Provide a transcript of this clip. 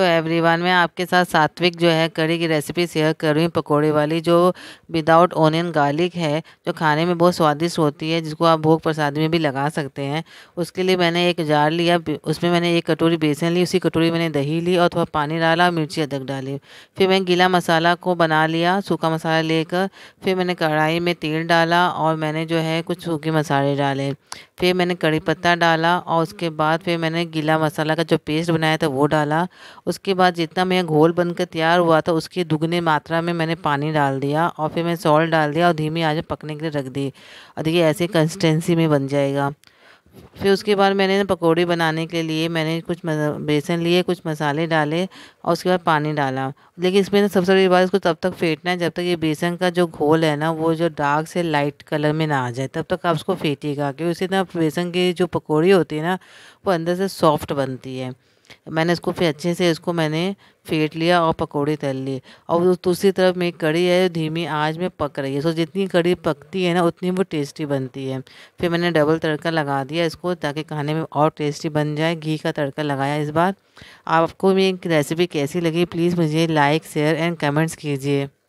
对，एवरीवन मैं आपके साथ सात्विक जो है कड़ी की रेसिपी शेयर कर रही हूँ पकौड़े वाली जो विदाउट ओनियन गार्लिक है जो खाने में बहुत स्वादिष्ट होती है जिसको आप भोग प्रसाद में भी लगा सकते हैं उसके लिए मैंने एक जार लिया उसमें मैंने एक कटोरी बेसन ली उसी कटोरी मैंने दही ली और थोड़ा पानी डाला और मिर्ची अदरक डाली फिर मैंने गीला मसाला को बना लिया सूखा मसाला लेकर फिर मैंने कढ़ाई में तेल डाला और मैंने जो है कुछ सूखे मसाले डाले फिर मैंने कड़ी पत्ता डाला और उसके बाद फिर मैंने गीला मसाला का जो पेस्ट बनाया था वो डाला उसके उसके बाद जितना मेरा घोल बनकर तैयार हुआ था उसके दुगने मात्रा में मैंने पानी डाल दिया और फिर मैंने सॉल्ट डाल दिया और धीमी आज पकने के लिए रख दी और देखिए ऐसे कंसिस्टेंसी में बन जाएगा फिर उसके बाद मैंने ना पकौड़े बनाने के लिए मैंने कुछ बेसन लिए कुछ मसाले डाले और उसके बाद पानी डाला लेकिन इसमें ना सबसे बड़ी बात इसको तब तक फेंटना है जब तक ये बेसन का जो घोल है ना वो जो डार्क से लाइट कलर में ना आ जाए तब तक आप उसको फेंटिएगा क्योंकि उसी ना बेसन की जो पकौड़ी होती है ना वो अंदर से सॉफ्ट बनती है मैंने इसको फिर अच्छे से इसको मैंने फेंट लिया और पकौड़े तल लिए और दूसरी तरफ मेरी कड़ी है धीमी आज में पक रही है सो जितनी कड़ी पकती है ना उतनी वो टेस्टी बनती है फिर मैंने डबल तड़का लगा दिया इसको ताकि खाने में और टेस्टी बन जाए घी का तड़का लगाया इस बार आपको मेरी रेसिपी कैसी लगी प्लीज़ मुझे लाइक शेयर एंड कमेंट्स कीजिए